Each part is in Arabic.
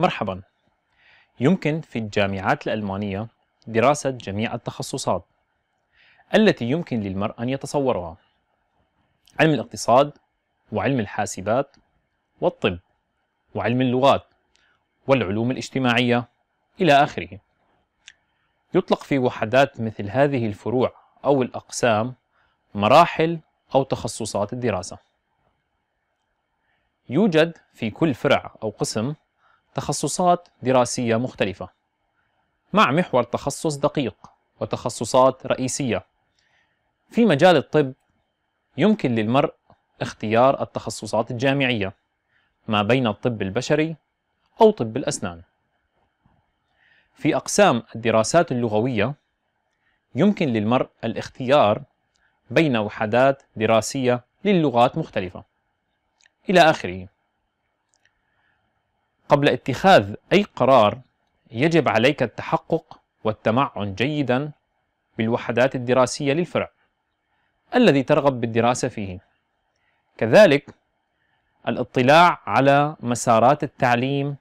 مرحبا يمكن في الجامعات الألمانية دراسة جميع التخصصات التي يمكن للمرء أن يتصورها علم الاقتصاد وعلم الحاسبات والطب وعلم اللغات والعلوم الاجتماعية إلى آخره يطلق في وحدات مثل هذه الفروع أو الأقسام مراحل أو تخصصات الدراسة يوجد في كل فرع أو قسم تخصصات دراسية مختلفة مع محور تخصص دقيق وتخصصات رئيسية في مجال الطب يمكن للمرء اختيار التخصصات الجامعية ما بين الطب البشري أو طب الأسنان في أقسام الدراسات اللغوية يمكن للمرء الاختيار بين وحدات دراسية للغات مختلفة إلى آخره قبل اتخاذ أي قرار يجب عليك التحقق والتمعن جيدا بالوحدات الدراسية للفرع الذي ترغب بالدراسة فيه كذلك الاطلاع على مسارات التعليم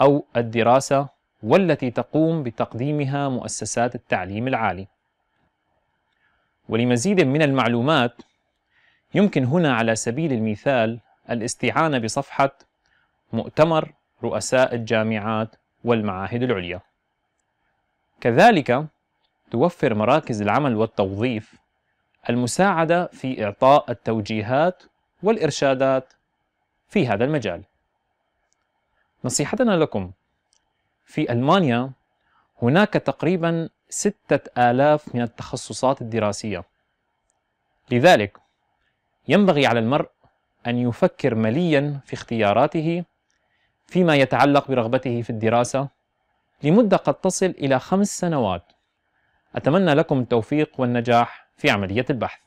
أو الدراسة والتي تقوم بتقديمها مؤسسات التعليم العالي ولمزيد من المعلومات يمكن هنا على سبيل المثال الاستعانة بصفحة مؤتمر رؤساء الجامعات والمعاهد العليا كذلك توفر مراكز العمل والتوظيف المساعدة في إعطاء التوجيهات والإرشادات في هذا المجال. نصيحتنا لكم في ألمانيا هناك تقريبا ستة آلاف من التخصصات الدراسية لذلك ينبغي على المرء أن يفكر مليا في اختياراته فيما يتعلق برغبته في الدراسة لمدة قد تصل إلى خمس سنوات أتمنى لكم التوفيق والنجاح في عملية البحث